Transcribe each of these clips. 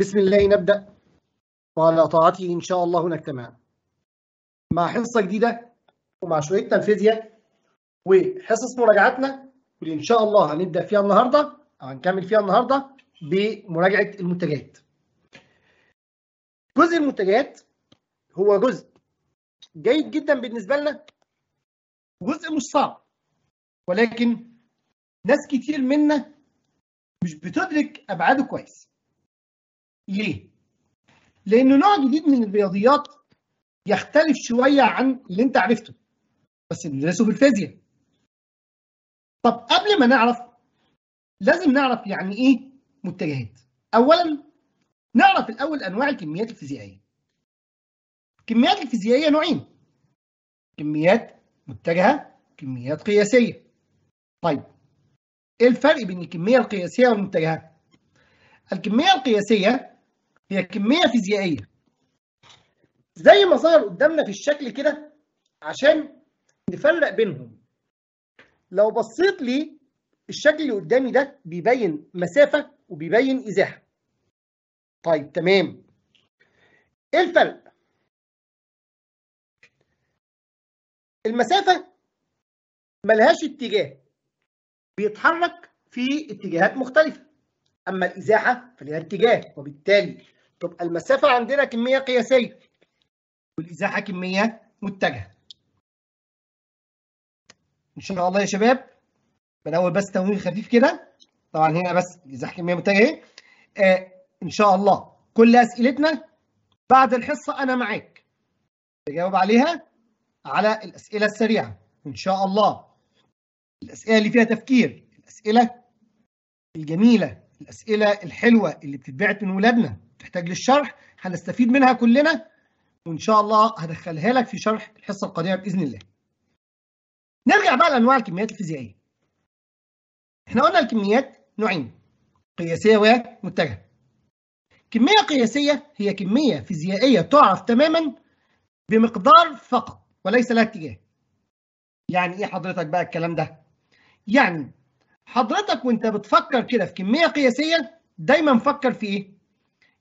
بسم الله نبدأ وعلى طاعته إن شاء الله نجتمع مع حصة جديدة ومع شوية تنفيذية وحصص مراجعتنا واللي إن شاء الله هنبدأ فيها النهاردة أو هنكمل فيها النهاردة بمراجعة المنتجات جزء المنتجات هو جزء جيد جدا بالنسبة لنا جزء مش صعب ولكن ناس كتير منا مش بتدرك أبعاده كويس ليه؟ لأن نوع جديد من الرياضيات يختلف شوية عن اللي أنت عرفته بس ندرسه في الفيزياء. طب قبل ما نعرف لازم نعرف يعني إيه متجهات. أولاً نعرف الأول أنواع الكميات الفيزيائية. الكميات الفيزيائية نوعين كميات متجهة كميات قياسية. طيب ايه الفرق بين الكميه القياسيه والمتجهه؟ الكميه القياسيه هي كمية فيزيائية زي ما ظهر قدامنا في الشكل كده عشان نفرق بينهم لو بصيت لي الشكل اللي قدامي ده بيبين مسافة وبيبين إزاحة طيب تمام إيه الفرق؟ المسافة ملهاش اتجاه بيتحرك في اتجاهات مختلفة أما الإزاحة فليها اتجاه وبالتالي تبقى المسافة عندنا كمية قياسية والإزاحة كمية متجهة إن شاء الله يا شباب بنأول بس تمرين خفيف كده طبعا هنا بس الإزاحة كمية متجهة إيه آه إن شاء الله كل أسئلتنا بعد الحصة أنا معاك تجاوب عليها على الأسئلة السريعة إن شاء الله الأسئلة اللي فيها تفكير الأسئلة الجميلة الأسئلة الحلوة اللي بتتبعت من ولادنا تحتاج للشرح هنستفيد منها كلنا وان شاء الله هدخلها لك في شرح الحصه القادمه باذن الله. نرجع بقى لانواع الكميات الفيزيائيه. احنا قلنا الكميات نوعين قياسيه ومتجهه. كميه قياسيه هي كميه فيزيائيه تعرف تماما بمقدار فقط وليس لها اتجاه. يعني ايه حضرتك بقى الكلام ده؟ يعني حضرتك وانت بتفكر كده في كميه قياسيه دايما فكر في ايه؟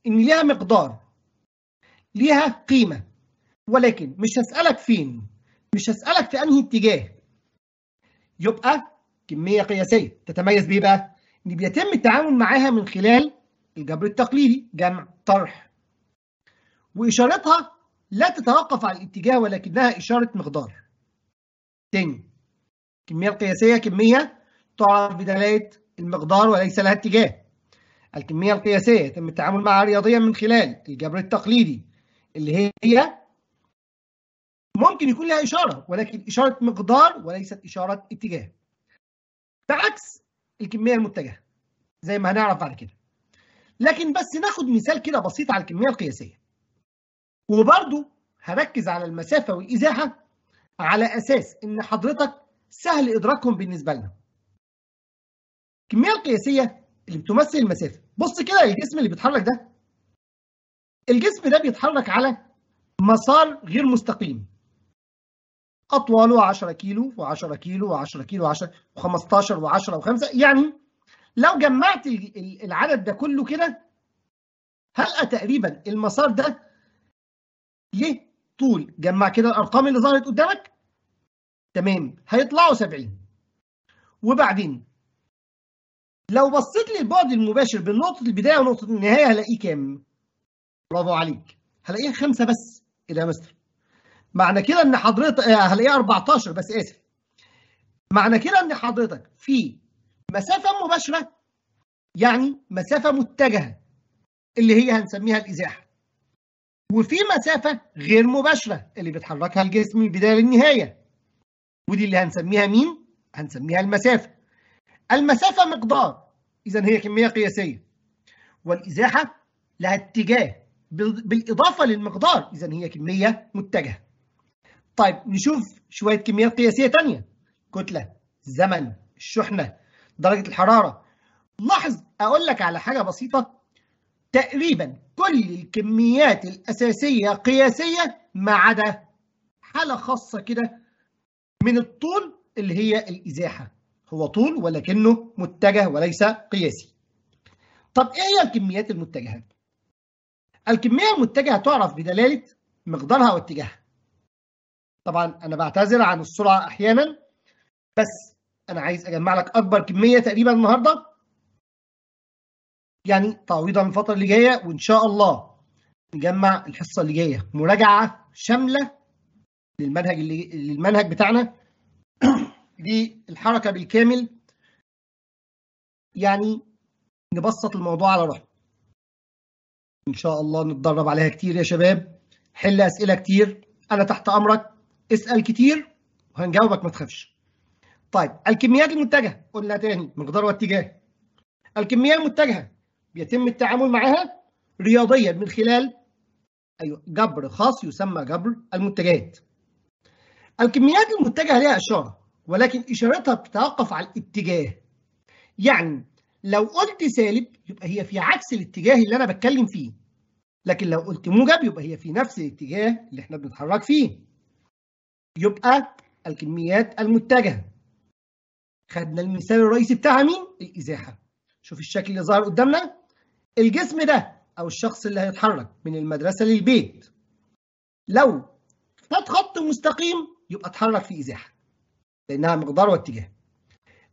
ان ليها مقدار ليها قيمه ولكن مش هسالك فين مش هسالك في انهي اتجاه يبقى كميه قياسيه تتميز بايه بقى ان بيتم التعامل معاها من خلال الجبر التقليدي جمع طرح واشارتها لا تتوقف عن الاتجاه ولكنها اشاره مقدار تاني الكميه القياسيه كميه تعرف بدلاله المقدار وليس لها اتجاه الكمية القياسية يتم التعامل معها رياضيا من خلال الجبر التقليدي اللي هي ممكن يكون لها إشارة ولكن إشارة مقدار وليست إشارة اتجاه بعكس الكمية المتجهة زي ما هنعرف بعد كده لكن بس ناخد مثال كده بسيط على الكمية القياسية وبرضو هركز على المسافة والإزاحة على أساس إن حضرتك سهل إدراكهم بالنسبة لنا الكمية القياسية اللي بتمثل المسافة بص كده الجسم اللي بيتحرك ده الجسم ده بيتحرك على مسار غير مستقيم اطواله 10 كيلو و10 كيلو و10 كيلو و10 و15 و10 و5 يعني لو جمعت العدد ده كله كده هلقى تقريبا المسار ده ليه طول جمع كده الارقام اللي ظهرت قدامك تمام هيطلعوا 70 وبعدين لو بصيت للبعد المباشر بين نقطة البداية ونقطة النهاية هلاقيه كام؟ برافو عليك هلاقيه خمسة بس إلى مستر معنى كده إن حضرتك آه، هلاقيه 14 بس آسف معنى كده إن حضرتك في مسافة مباشرة يعني مسافة متجهة اللي هي هنسميها الإزاحة وفي مسافة غير مباشرة اللي بيتحركها الجسم من البداية للنهاية ودي اللي هنسميها مين؟ هنسميها المسافة المسافة مقدار إذا هي كمية قياسية والإزاحة لها اتجاه بالإضافة للمقدار إذا هي كمية متجهة طيب نشوف شوية كميات قياسية تانية كتلة زمن الشحنة درجة الحرارة لاحظ أقول لك على حاجة بسيطة تقريبا كل الكميات الأساسية قياسية ما عدا حالة خاصة كده من الطول اللي هي الإزاحة هو طول ولكنه متجه وليس قياسي طب ايه هي الكميات المتجهه الكميه المتجهه تعرف بدلاله مقدارها واتجاهها طبعا انا بعتذر عن السرعه احيانا بس انا عايز اجمع لك اكبر كميه تقريبا النهارده يعني تعويضا الفتره اللي جايه وان شاء الله نجمع الحصه اللي جايه مراجعه شامله للمنهج اللي للمنهج بتاعنا للحركه بالكامل يعني نبسط الموضوع على روحنا ان شاء الله نتدرب عليها كتير يا شباب حل اسئله كتير انا تحت امرك اسال كتير وهنجاوبك ما تخافش طيب الكميات المتجهه قلنا تاني مقدار واتجاه الكميه المتجهه بيتم التعامل معها رياضيا من خلال ايوه جبر خاص يسمى جبر المتجهات الكميات المتجهه لها اشاره ولكن إشارتها بتتوقف على الاتجاه يعني لو قلت سالب يبقى هي في عكس الاتجاه اللي أنا بتكلم فيه لكن لو قلت موجب يبقى هي في نفس الاتجاه اللي احنا بنتحرك فيه يبقى الكميات المتجهة خدنا المثال الرئيسي بتاعها مين؟ الإزاحة شوف الشكل اللي ظهر قدامنا الجسم ده أو الشخص اللي هيتحرك من المدرسة للبيت لو خد خط مستقيم يبقى اتحرك في إزاحة لأنها مقدار واتجاه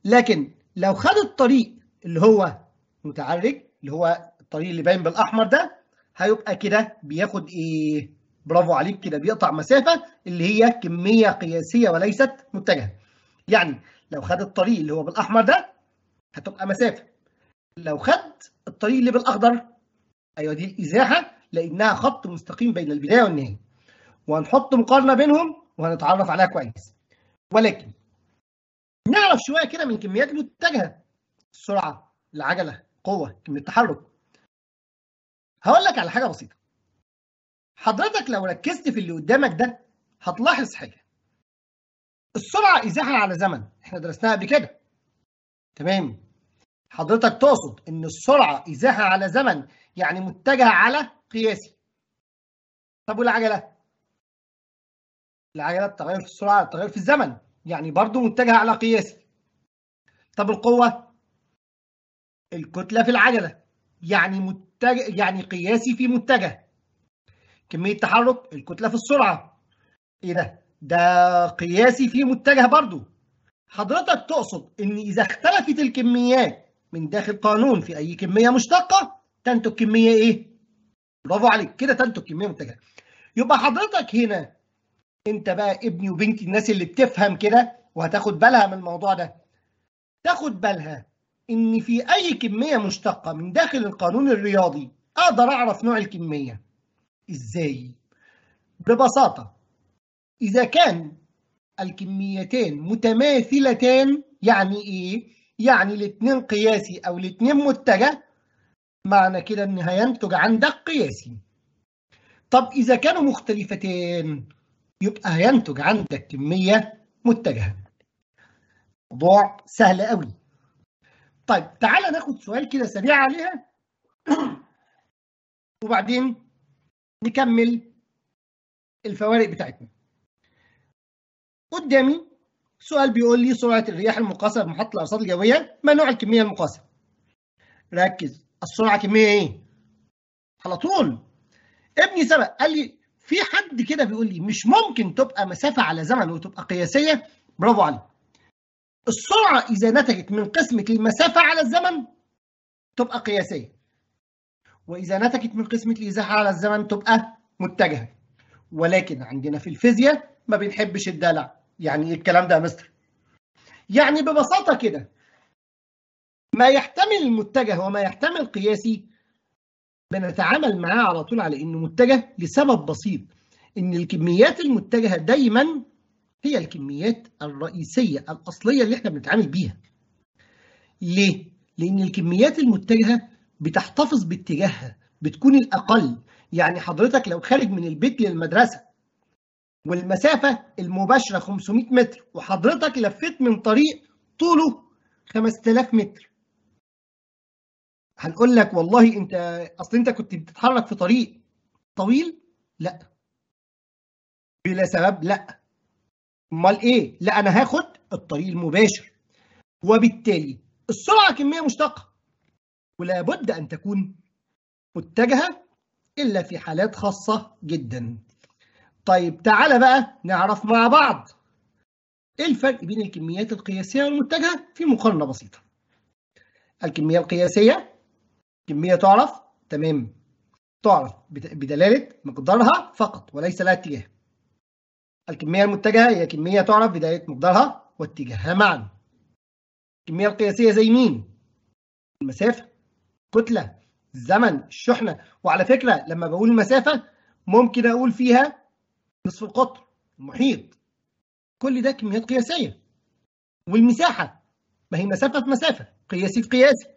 لكن لو خد الطريق اللي هو متعرج اللي هو الطريق اللي باين بالأحمر ده هيبقى كده بياخد إيه برافو عليك كده بيقطع مسافة اللي هي كمية قياسية وليست متجهة يعني لو خد الطريق اللي هو بالأحمر ده هتبقى مسافة لو خد الطريق اللي بالأخضر أيوة دي الإزاحة لأنها خط مستقيم بين البداية والنهاية وهنحط مقارنة بينهم وهنتعرف عليها كويس ولكن نعرف شويه كده من كميات المتجهه السرعه العجله قوه من التحرك هقول لك على حاجه بسيطه حضرتك لو ركزت في اللي قدامك ده هتلاحظ حاجه السرعه ازاحه على زمن احنا درسناها قبل كده تمام حضرتك تقصد ان السرعه ازاحه على زمن يعني متجهه على قياسي طب والعجله العجله التغير في السرعه التغير في الزمن يعني برضو متجهة على قياسي طب القوة الكتلة في العجلة يعني متجه يعني قياسي في متجه كمية تحرك الكتلة في السرعة ايه ده ده قياسي في متجه برضو حضرتك تقصد ان اذا اختلفت الكميات من داخل قانون في اي كمية مشتقة تنتج كمية ايه برافو عليك كده تنتج كمية متجهة يبقى حضرتك هنا انت بقى ابني وبنتي الناس اللي بتفهم كده وهتاخد بالها من الموضوع ده تاخد بالها ان في اي كميه مشتقه من داخل القانون الرياضي اقدر اعرف نوع الكميه ازاي ببساطه اذا كان الكميتين متماثلتان يعني ايه يعني الاتنين قياسي او الاتنين متجه معنى كده ان هينتج عندك قياسي طب اذا كانوا مختلفتين يبقى ينتج عندك كمية متجهة موضوع سهل قوي طيب تعالى ناخد سؤال كده سريع عليها وبعدين نكمل الفوارق بتاعتنا قدامي سؤال بيقول لي سرعة الرياح المقاسة بمحطة الأرصاد الجوية ما نوع الكمية المقاسة؟ ركز السرعة كمية إيه؟ على طول ابني سبق قال لي في حد كده بيقول لي مش ممكن تبقى مسافه على زمن وتبقى قياسيه برافو عليك السرعه اذا نتجت من قسمه المسافه على الزمن تبقى قياسيه واذا نتجت من قسمه الازاحه على الزمن تبقى متجهه ولكن عندنا في الفيزياء ما بنحبش الدلع يعني ايه الكلام ده يا مستر يعني ببساطه كده ما يحتمل المتجه وما يحتمل قياسي بنتعامل معاه على طول على انه متجه لسبب بسيط ان الكميات المتجهه دايما هي الكميات الرئيسيه الاصليه اللي احنا بنتعامل بيها. ليه؟ لان الكميات المتجهه بتحتفظ باتجاهها بتكون الاقل يعني حضرتك لو خارج من البيت للمدرسه والمسافه المباشره 500 متر وحضرتك لفيت من طريق طوله 5000 متر هنقول لك والله انت اصل انت كنت بتتحرك في طريق طويل لا بلا سبب لا امال ايه لا انا هاخد الطريق المباشر وبالتالي السرعه كميه مشتقه ولا بد ان تكون متجهه الا في حالات خاصه جدا طيب تعالى بقى نعرف مع بعض ايه الفرق بين الكميات القياسيه والمتجهه في مقارنه بسيطه الكميه القياسيه كمية تعرف تمام تعرف بدلالة مقدارها فقط وليس لها اتجاه الكمية المتجهة هي كمية تعرف بدلالة مقدارها واتجاهها معا الكمية القياسية زي مين؟ المسافة كتلة الزمن الشحنة وعلى فكرة لما بقول المسافة ممكن أقول فيها نصف القطر المحيط كل ده كميات قياسية والمساحة ما هي مسافة في مسافة قياسي في قياسي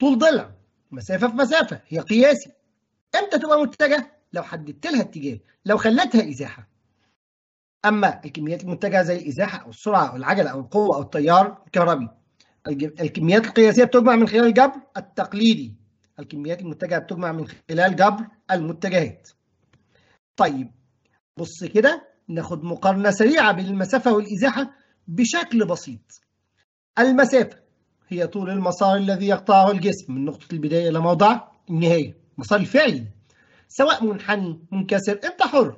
طول ضلع مسافة في مسافة هي قياسي امتى تبقى متجهة؟ لو حددت لها اتجاه لو خلتها إزاحة أما الكميات المتجهة زي الإزاحة أو السرعة أو العجلة أو القوة أو التيار الكهربي الكميات القياسية بتجمع من خلال الجبر التقليدي الكميات المتجهة بتجمع من خلال جبر المتجهات طيب بص كده ناخد مقارنة سريعة بين المسافة والإزاحة بشكل بسيط المسافة هي طول المسار الذي يقطعه الجسم من نقطة البداية إلى موضع النهاية المسار الفعلي سواء منحني منكسر أنت حر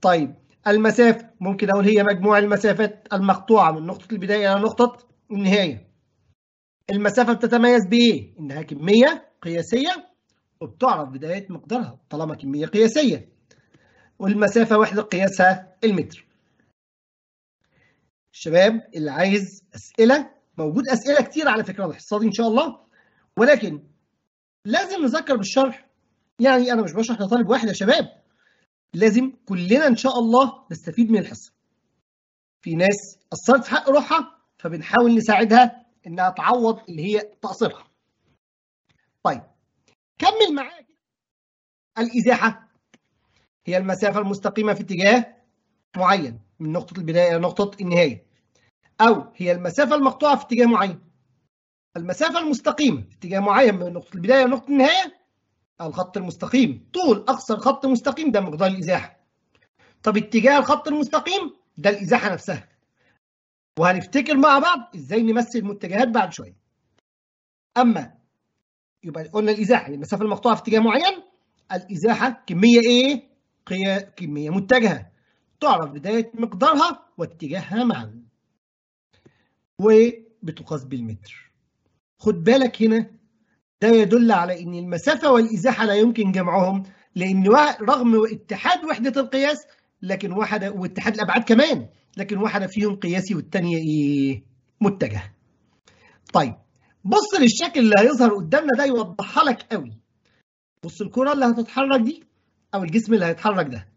طيب المسافة ممكن أقول هي مجموع المسافات المقطوعة من نقطة البداية إلى نقطة النهاية المسافة بتتميز بإيه؟ إنها كمية قياسية وبتعرف بداية مقدارها طالما كمية قياسية والمسافة وحدة قياسها المتر الشباب اللي عايز أسئلة موجود اسئله كتير على فكره الحصه دي ان شاء الله ولكن لازم نذكر بالشرح يعني انا مش بشرح لطالب واحد يا شباب لازم كلنا ان شاء الله نستفيد من الحصه في ناس قصرت في حق روحها فبنحاول نساعدها انها تعوض اللي هي تقصيرها طيب كمل معايا الازاحه هي المسافه المستقيمه في اتجاه معين من نقطه البدايه الى نقطه النهايه أو هي المسافة المقطوعة في اتجاه معين المسافة المستقيمة في اتجاه معين من نقطة البداية لنقطة النهاية الخط المستقيم طول أقصر خط مستقيم ده مقدار الإزاحة طب اتجاه الخط المستقيم ده الإزاحة نفسها وهنفتكر مع بعض إزاي نمثل المتجهات بعد شوية أما يبقى قلنا الإزاحة يعني المسافة المقطوعة في اتجاه معين الإزاحة كمية إيه؟ كمية متجهة تعرف بداية مقدارها واتجاهها معاً وبتقاس بالمتر خد بالك هنا ده يدل على ان المسافه والازاحه لا يمكن جمعهم لان رغم اتحاد وحده القياس لكن واحده واتحاد الابعاد كمان لكن واحده فيهم قياسي والثانيه ايه متجهه طيب بص للشكل اللي هيظهر قدامنا ده يوضحها لك قوي بص الكره اللي هتتحرك دي او الجسم اللي هيتحرك ده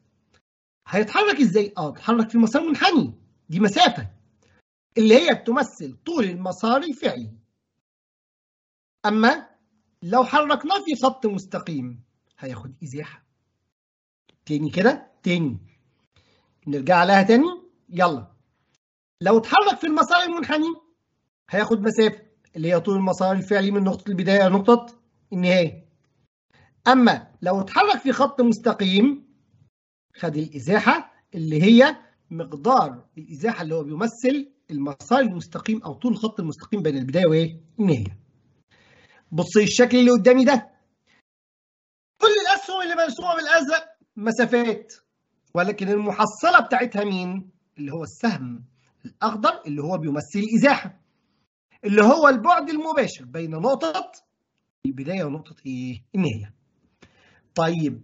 هيتحرك ازاي اه اتحرك في مسار منحني دي مسافه اللي هي بتمثل طول المسار الفعلي أما لو حركناه في خط مستقيم هياخد إزاحة تاني كده تاني نرجع لها تاني يلا لو اتحرك في المسار المنحني هياخد مسافة اللي هي طول المسار الفعلي من نقطة البداية لنقطة النهاية أما لو اتحرك في خط مستقيم خد الإزاحة اللي هي مقدار الإزاحة اللي هو بيمثل المسار المستقيم او طول الخط المستقيم بين البدايه وايه؟ النهايه. بصي الشكل اللي قدامي ده كل الاسهم اللي مرسومه بالازرق مسافات ولكن المحصله بتاعتها مين؟ اللي هو السهم الاخضر اللي هو بيمثل الازاحه اللي هو البعد المباشر بين نقطه البدايه ونقطه ايه؟ النهايه. طيب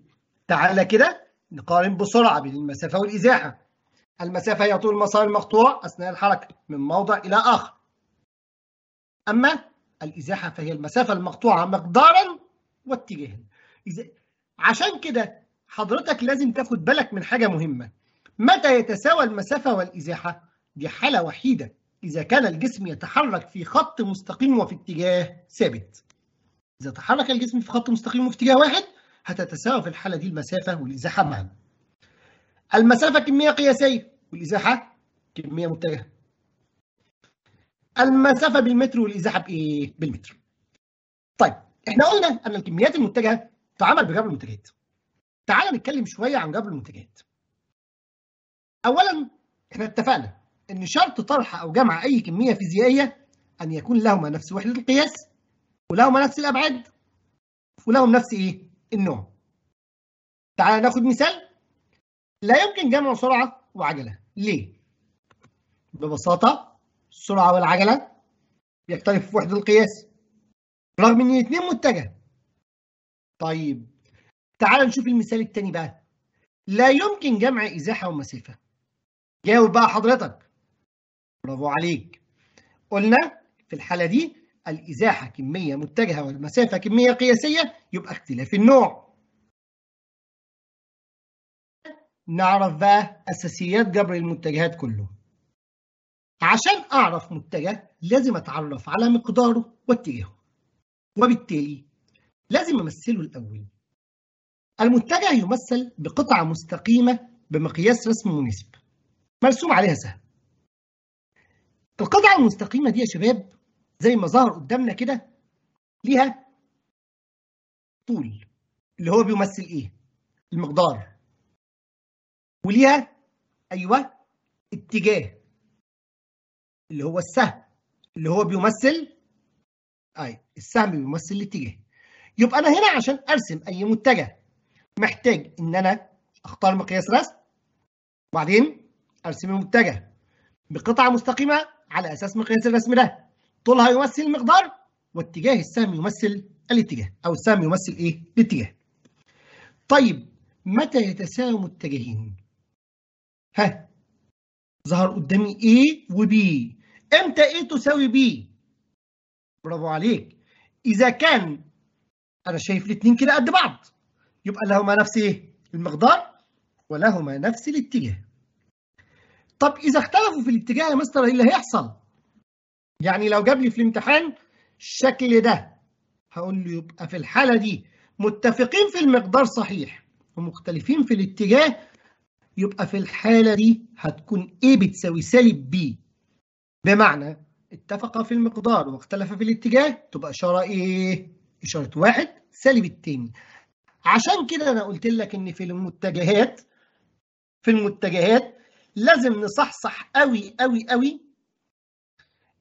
تعالى كده نقارن بسرعه بين المسافه والازاحه. المسافة هي طول المسار المقطوع أثناء الحركة من موضع إلى آخر أما الإزاحة فهي المسافة المقطوعة مقدارا واتجاها عشان كده حضرتك لازم تاخد بالك من حاجة مهمة متى يتساوى المسافة والإزاحة؟ دي حالة وحيدة إذا كان الجسم يتحرك في خط مستقيم وفي اتجاه ثابت إذا تحرك الجسم في خط مستقيم وفي اتجاه واحد هتتساوى في الحالة دي المسافة والإزاحة معا المسافة كمية قياسية والإزاحة كمية متجهة المسافة بالمتر والإزاحة بإيه؟ بالمتر طيب احنا قلنا أن الكميات المتجهة تعامل بجبر المنتجات تعال نتكلم شوية عن جبر المنتجات أولا احنا اتفقنا أن شرط طرح أو جمع أي كمية فيزيائية أن يكون لهما نفس وحدة القياس ولهما نفس الأبعاد ولهم نفس إيه؟ النوع تعال ناخد مثال لا يمكن جمع سرعه وعجله ليه ببساطه السرعه والعجله يختلفوا في وحده القياس رغم ان الاثنين متجهه طيب تعال نشوف المثال التاني بقى لا يمكن جمع ازاحه ومسافه جاوب بقى حضرتك برافو عليك قلنا في الحاله دي الازاحه كميه متجهه والمسافه كميه قياسيه يبقى اختلاف النوع نعرف بقى أساسيات جبر المتجهات كله عشان أعرف متجه لازم أتعرف على مقداره واتجاهه وبالتالي لازم أمثله الأول المتجه يمثل بقطعة مستقيمة بمقياس رسم مناسب مرسوم عليها سهم القطعة المستقيمة دي يا شباب زي ما ظهر قدامنا كده ليها طول اللي هو بيمثل ايه؟ المقدار وليها ايوه اتجاه اللي هو السهم اللي هو بيمثل اي السهم بيمثل الاتجاه يبقى انا هنا عشان ارسم اي متجه محتاج ان انا اختار مقياس رسم وبعدين ارسم المتجه بقطعه مستقيمه على اساس مقياس الرسم ده طولها يمثل المقدار واتجاه السهم يمثل الاتجاه او السهم يمثل ايه الاتجاه طيب متى يتساوى متجهين ها ظهر قدامي A و B امتى A تساوي B برافو عليك اذا كان انا شايف الاثنين كده قد بعض يبقى لهما نفس ايه المقدار ولهما نفس الاتجاه طب اذا اختلفوا في الاتجاه يا مستر ايه اللي هيحصل يعني لو جاب لي في الامتحان الشكل ده هقول له يبقى في الحاله دي متفقين في المقدار صحيح ومختلفين في الاتجاه يبقى في الحالة دي هتكون A بتساوي سالب B بمعنى اتفق في المقدار واختلف في الاتجاه تبقى إشارة إيه؟ إشارة واحد سالب التاني عشان كده أنا قلت لك إن في المتجهات في المتجهات لازم نصحصح قوي قوي قوي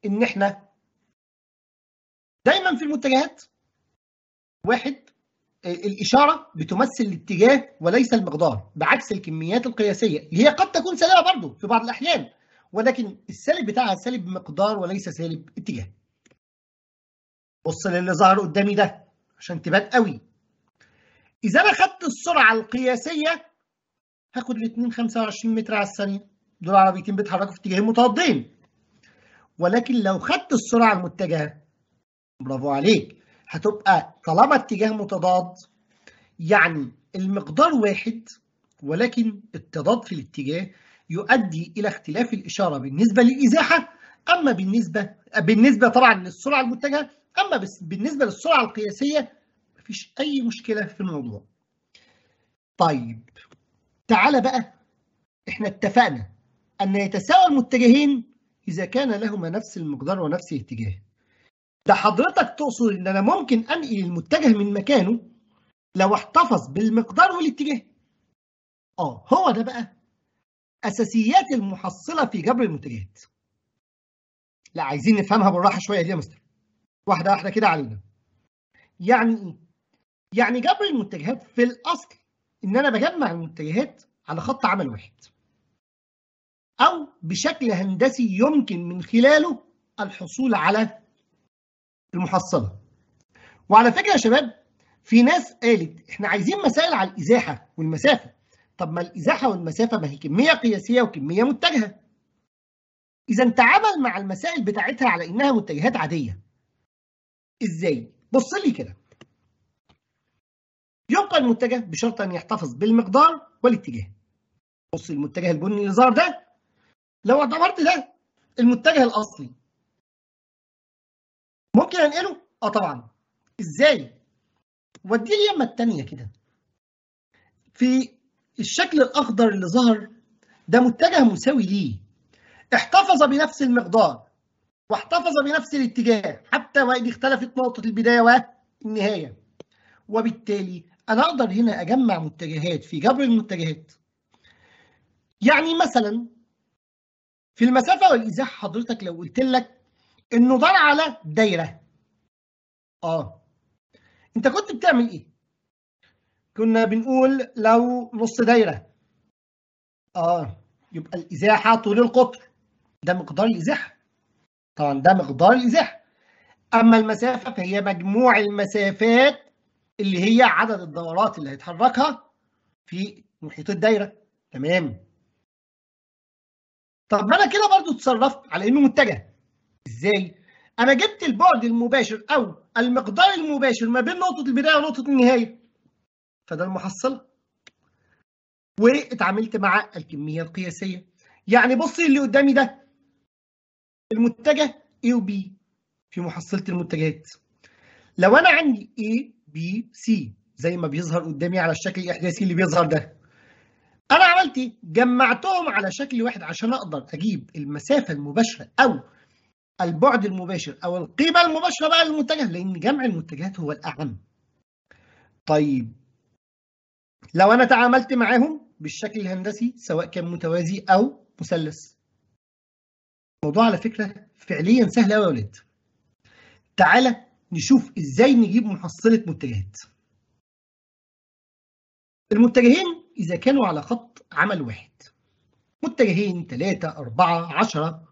إن إحنا دايما في المتجهات واحد الإشارة بتمثل الاتجاه وليس المقدار بعكس الكميات القياسية اللي هي قد تكون سالبة برضه في بعض الأحيان ولكن السالب بتاعها سالب مقدار وليس سالب اتجاه بص للي ظهر قدامي ده عشان تبان قوي إذا أنا خدت السرعة القياسية هاخد ال 2 25 متر على الثانية دول عربيتين بيتحركوا في اتجاهين متضادين ولكن لو خدت السرعة المتجهة برافو عليك هتبقى طالما اتجاه متضاد يعني المقدار واحد ولكن التضاد في الاتجاه يؤدي إلى اختلاف الإشارة بالنسبة للإزاحة أما بالنسبة بالنسبة طبعا للسرعة المتجهة أما بالنسبة للسرعة القياسية مفيش أي مشكلة في الموضوع. طيب تعالى بقى احنا اتفقنا أن يتساوى المتجهين إذا كان لهما نفس المقدار ونفس الاتجاه ده حضرتك تقصد ان انا ممكن انقل المتجه من مكانه لو احتفظ بالمقدار والاتجاه اه هو ده بقى اساسيات المحصله في جبر المتجهات لا عايزين نفهمها بالراحه شويه دي يا مستر واحده واحده كده علينا يعني ايه يعني جبر المتجهات في الاصل ان انا بجمع المتجهات على خط عمل واحد او بشكل هندسي يمكن من خلاله الحصول على المحصله وعلى فكره يا شباب في ناس قالت احنا عايزين مسائل على الازاحه والمسافه طب ما الازاحه والمسافه ما هي كميه قياسيه وكميه متجهه اذا تعامل مع المسائل بتاعتها على انها متجهات عاديه ازاي بص لي كده يبقى المتجه بشرط ان يحتفظ بالمقدار والاتجاه بص المتجه البني اللي ظهر ده لو اعتبرت ده المتجه الاصلي ممكن انقله؟ اه طبعا ازاي؟ وديه اليمه الثانيه كده في الشكل الاخضر اللي ظهر ده متجه مساوي ليه احتفظ بنفس المقدار واحتفظ بنفس الاتجاه حتى وإن اختلفت نقطة البداية والنهاية وبالتالي أنا أقدر هنا أجمع متجهات في جبر المتجهات يعني مثلا في المسافة والإزاحة حضرتك لو قلت لك النضال على دايره اه انت كنت بتعمل ايه كنا بنقول لو نص دايره اه يبقى الازاحه طول القطر ده مقدار الازاحه طبعا ده مقدار الازاحه اما المسافه فهي مجموع المسافات اللي هي عدد الدورات اللي هيتحركها في محيط الدايره تمام طب ما انا كده برضو اتصرفت على انه متجه ازاي؟ انا جبت البعد المباشر او المقدار المباشر ما بين نقطه البدايه ونقطه النهايه فده المحصله واتعاملت مع الكميه القياسيه يعني بص اللي قدامي ده المتجه A و B في محصله المتجهات لو انا عندي A B C زي ما بيظهر قدامي على الشكل الاحداثي اللي بيظهر ده انا عملت ايه جمعتهم على شكل واحد عشان اقدر اجيب المسافه المباشره او البعد المباشر او القيمه المباشره بقى للمتجه لان جمع المتجهات هو الاعم طيب لو انا تعاملت معاهم بالشكل الهندسي سواء كان متوازي او مثلث الموضوع على فكره فعليا سهل قوي يا ولاد تعالى نشوف ازاي نجيب محصله متجهات المتجهين اذا كانوا على خط عمل واحد متجهين 3 4 10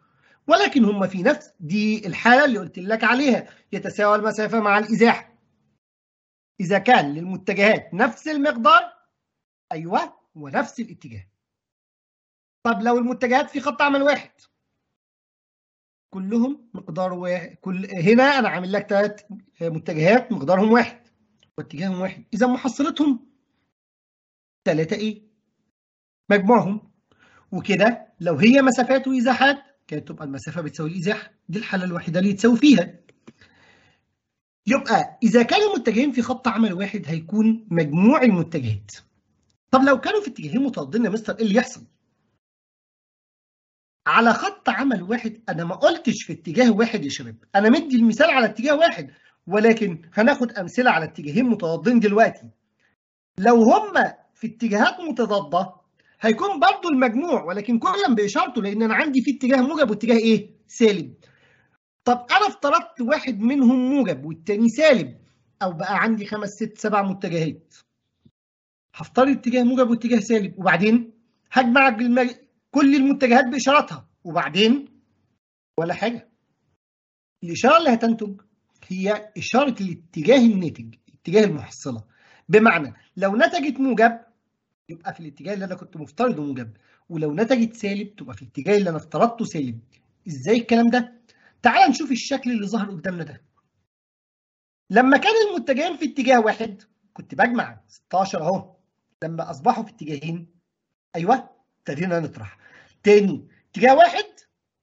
ولكن هم في نفس دي الحالة اللي قلت لك عليها يتساوى المسافة مع الإزاحة إذا كان للمتجهات نفس المقدار أيوة ونفس الاتجاه طب لو المتجهات في خط عمل واحد كلهم مقدار واحد كل هنا أنا عامل لك ثلاث متجهات مقدارهم واحد واتجاههم واحد إذا محصلتهم ثلاثة إيه مجموعهم وكده لو هي مسافات وإزاحات كانت تبقى المسافه بتساوي الازاحه دي الحاله الوحيده اللي يتساوي فيها يبقى اذا كانوا متجهين في خط عمل واحد هيكون مجموع المتجهات طب لو كانوا في اتجاهين متضادين يا مستر ايه اللي يحصل على خط عمل واحد انا ما قلتش في اتجاه واحد يا شباب انا مدي المثال على اتجاه واحد ولكن هناخد امثله على اتجاهين متضادين دلوقتي لو هما في اتجاهات متضاده هيكون برضه المجموع ولكن كلا بإشارته لأن أنا عندي في اتجاه موجب واتجاه إيه؟ سالب. طب أنا افترضت واحد منهم موجب والتاني سالب أو بقى عندي خمس ست سبع متجهات. هفترض اتجاه موجب واتجاه سالب وبعدين هجمع المج... كل المتجهات بإشارتها وبعدين ولا حاجة. الإشارة اللي هتنتج هي إشارة الاتجاه الناتج، اتجاه المحصلة. بمعنى لو نتجت موجب يبقى في الاتجاه اللي انا كنت مفترضه موجب ولو نتجت سالب تبقى في الاتجاه اللي انا افترضته سالب ازاي الكلام ده تعال نشوف الشكل اللي ظهر قدامنا ده لما كان المتجهين في اتجاه واحد كنت بجمع 16 اهو لما اصبحوا في اتجاهين ايوه ابتدينا نطرح تاني اتجاه واحد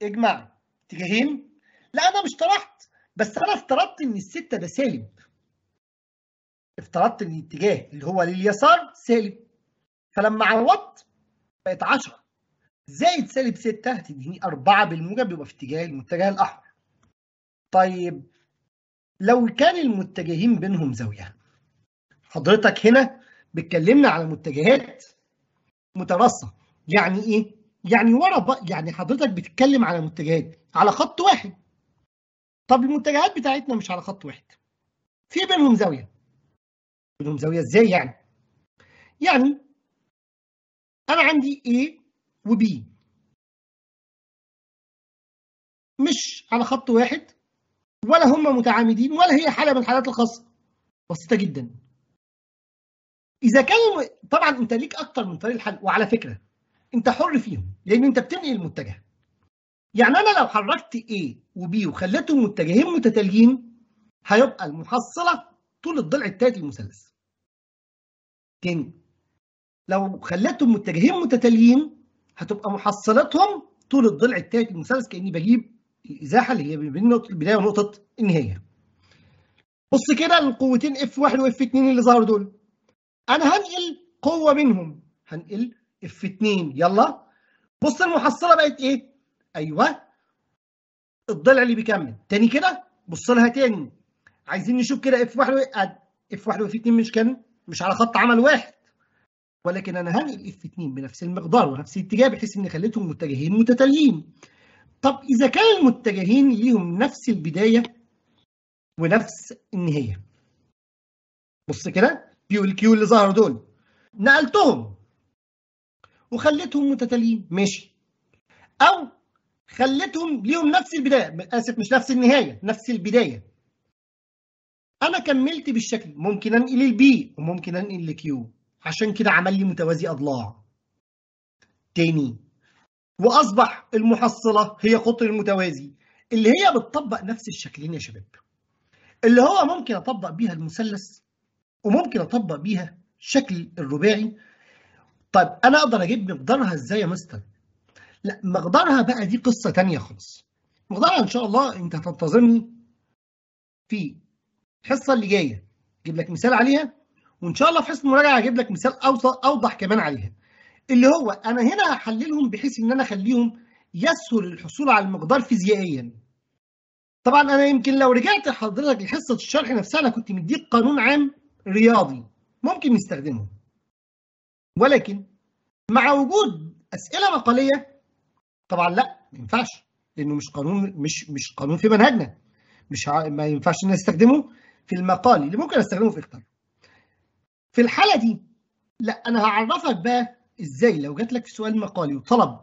اجمع اتجاهين لا انا مش طرحت بس انا افترضت ان الستة ده سالب افترضت ان الاتجاه اللي هو لليسار سالب فلما عوضت بقت 10 زائد سالب 6 هتديني 4 بالموجب يبقى في اتجاه المتجه الاحمر طيب لو كان المتجهين بينهم زاويه حضرتك هنا بتكلمنا على متجهات مترصه يعني ايه يعني ورا بق... يعني حضرتك بتتكلم على متجهات على خط واحد طب المتجهات بتاعتنا مش على خط واحد في بينهم زاويه بينهم زاويه ازاي يعني يعني أنا عندي A و B مش على خط واحد ولا هم متعامدين ولا هي حالة من حالات الخاصة بسيطة جدا إذا كان طبعا أنت ليك أكتر من طريق الحل وعلى فكرة أنت حر فيهم لأن أنت بتنقل المتجه يعني أنا لو حركت A B وخليتهم متجهين متتاليين هيبقى المحصلة طول الضلع التالت للمثلث تاني لو خليتهم متجهين متتاليين هتبقى محصلتهم طول الضلع الثالث المثلث كاني بجيب الازاحه اللي هي بين نقطه البدايه ونقطه النهايه. بص كده القوتين اف 1 واف 2 اللي ظهروا دول. انا هنقل قوه منهم هنقل اف 2 يلا بص المحصله بقت ايه؟ ايوه الضلع اللي بيكمل تاني كده بص لها تاني عايزين نشوف كده اف 1 اف 1 واف 2 مش كان مش على خط عمل واحد ولكن انا هنقل نعم. 2 بنفس المقدار ونفس الاتجاه بحيث اني خليتهم متجهين متتاليين طب اذا كان المتجهين ليهم نفس البدايه ونفس النهايه بص كده بي والكيو اللي ظهروا دول نقلتهم وخليتهم متتاليين ماشي او خليتهم ليهم نفس البدايه اسف مش نفس النهايه نفس البدايه انا كملت بالشكل ممكن انقل البي وممكن انقل الكيو عشان كده عمل لي متوازي اضلاع تاني واصبح المحصله هي قطر المتوازي اللي هي بتطبق نفس الشكلين يا شباب اللي هو ممكن اطبق بيها المثلث وممكن اطبق بيها شكل الرباعي طيب انا اقدر اجيب مقدارها ازاي يا مستر لا مقدارها بقى دي قصه تانية خالص مقدارها ان شاء الله انت هتنتظرني في الحصه اللي جايه اجيب لك مثال عليها وان شاء الله في حصه المراجعه هجيب لك مثال اوضح كمان عليها اللي هو انا هنا هحللهم بحيث ان انا اخليهم يسهل الحصول على المقدار فيزيائيا طبعا انا يمكن لو رجعت لحضرتك لحصه الشرح نفسها انا كنت مديك قانون عام رياضي ممكن نستخدمه ولكن مع وجود اسئله مقاليه طبعا لا ما ينفعش لانه مش قانون مش مش قانون في منهجنا مش ما ينفعش ان استخدمه في المقالي اللي ممكن استخدمه في اختبار في الحاله دي لا انا هعرفك بقى ازاي لو جات لك في سؤال مقالي وطلب